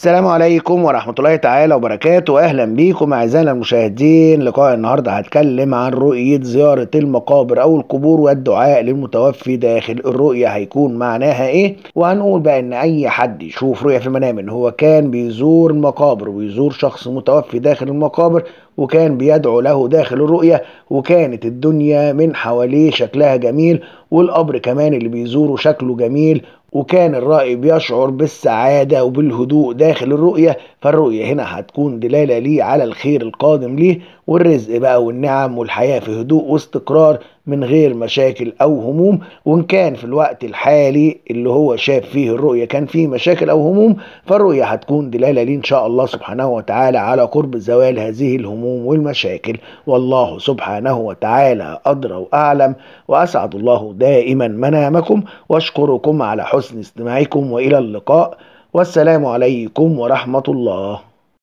السلام عليكم ورحمة الله تعالى وبركاته أهلا بيكم أعزائنا المشاهدين لقاء النهاردة هتكلم عن رؤية زيارة المقابر أو القبور والدعاء للمتوفي داخل الرؤية هيكون معناها إيه وهنقول بقى إن أي حد يشوف رؤية في المنام إن هو كان بيزور المقابر ويزور شخص متوفي داخل المقابر وكان بيدعو له داخل الرؤية وكانت الدنيا من حواليه شكلها جميل والقبر كمان اللي بيزوره شكله جميل وكان الرائي بيشعر بالسعادة وبالهدوء داخل الرؤية فالرؤية هنا هتكون دلالة ليه على الخير القادم ليه والرزق بقى والنعم والحياة في هدوء واستقرار من غير مشاكل أو هموم وإن كان في الوقت الحالي اللي هو شاف فيه الرؤية كان فيه مشاكل أو هموم فالرؤية هتكون دلالة ليه إن شاء الله سبحانه وتعالى على قرب زوال هذه الهموم والمشاكل والله سبحانه وتعالى أدرى وأعلم وأسعد الله دائما منامكم وأشكركم على حسن استماعكم وإلى اللقاء والسلام عليكم ورحمة الله